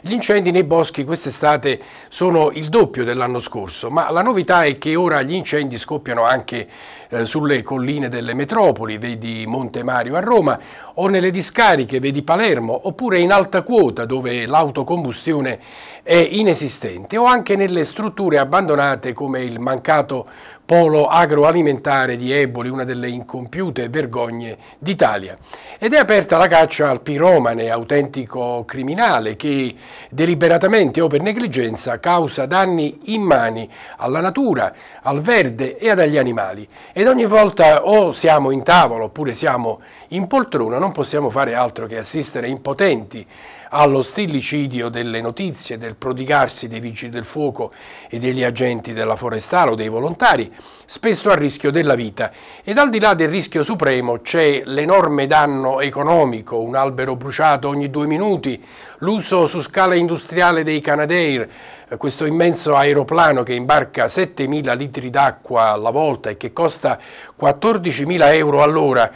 Gli incendi nei boschi quest'estate sono il doppio dell'anno scorso, ma la novità è che ora gli incendi scoppiano anche eh, sulle colline delle metropoli, vedi Monte Mario a Roma, o nelle discariche, vedi Palermo, oppure in alta quota dove l'autocombustione è inesistente, o anche nelle strutture abbandonate come il mancato polo agroalimentare di Eboli, una delle incompiute vergogne d'Italia. Ed è aperta la caccia al piromane, autentico criminale, che deliberatamente o per negligenza causa danni immani alla natura, al verde e agli animali. Ed ogni volta o siamo in tavola oppure siamo in poltrona, non possiamo fare altro che assistere impotenti allo stillicidio delle notizie, del prodigarsi dei vigili del fuoco e degli agenti della forestale o dei volontari, spesso a rischio della vita. Ed al di là del rischio supremo c'è l'enorme danno economico, un albero bruciato ogni due minuti, l'uso su scala industriale dei Canadair, eh, questo immenso aeroplano che imbarca 7.000 litri d'acqua alla volta e che costa 14.000 euro all'ora,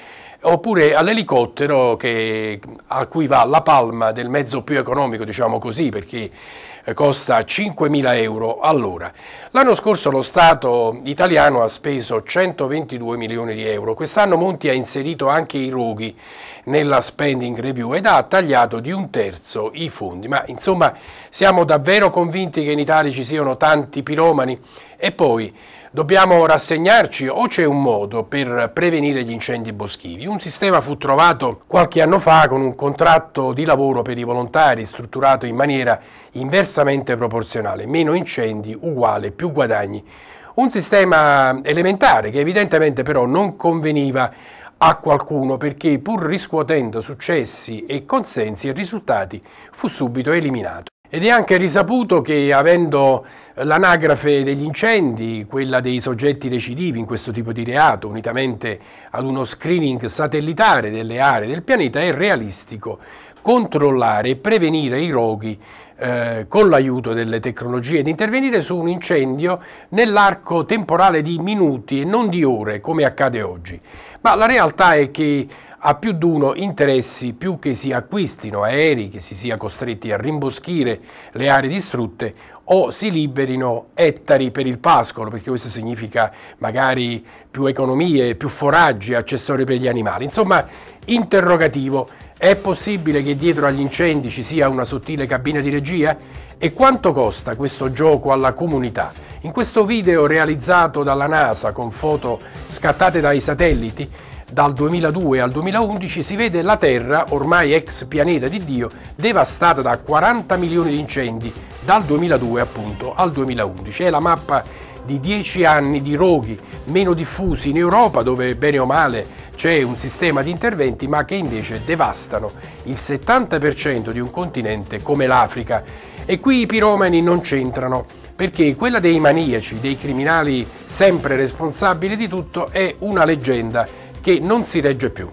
oppure all'elicottero che, a cui va la palma del mezzo più economico, diciamo così, perché eh, costa 5.000 euro all'ora. L'anno scorso lo Stato italiano ha speso 122 milioni di euro, quest'anno Monti ha inserito anche i roghi nella spending review ed ha tagliato di un terzo i fondi, ma insomma siamo davvero convinti che in Italia ci siano tanti piromani e poi Dobbiamo rassegnarci o c'è un modo per prevenire gli incendi boschivi? Un sistema fu trovato qualche anno fa con un contratto di lavoro per i volontari strutturato in maniera inversamente proporzionale, meno incendi uguale più guadagni. Un sistema elementare che evidentemente però non conveniva a qualcuno perché pur riscuotendo successi e consensi e risultati fu subito eliminato. Ed è anche risaputo che avendo l'anagrafe degli incendi, quella dei soggetti recidivi in questo tipo di reato, unitamente ad uno screening satellitare delle aree del pianeta, è realistico controllare e prevenire i roghi eh, con l'aiuto delle tecnologie di intervenire su un incendio nell'arco temporale di minuti e non di ore come accade oggi. Ma la realtà è che a più di uno interessi più che si acquistino aerei, che si sia costretti a rimboschire le aree distrutte o si liberino ettari per il pascolo, perché questo significa magari più economie, più foraggi, accessori per gli animali. Insomma, interrogativo, è possibile che dietro agli incendi ci sia una sottile cabina di regia? tecnologia? E quanto costa questo gioco alla comunità? In questo video realizzato dalla NASA con foto scattate dai satelliti, dal 2002 al 2011 si vede la Terra, ormai ex pianeta di Dio, devastata da 40 milioni di incendi dal 2002 appunto al 2011. È la mappa di 10 anni di roghi meno diffusi in Europa dove bene o male c'è un sistema di interventi ma che invece devastano il 70% di un continente come l'Africa e qui i piromani non c'entrano perché quella dei maniaci, dei criminali sempre responsabili di tutto è una leggenda che non si regge più.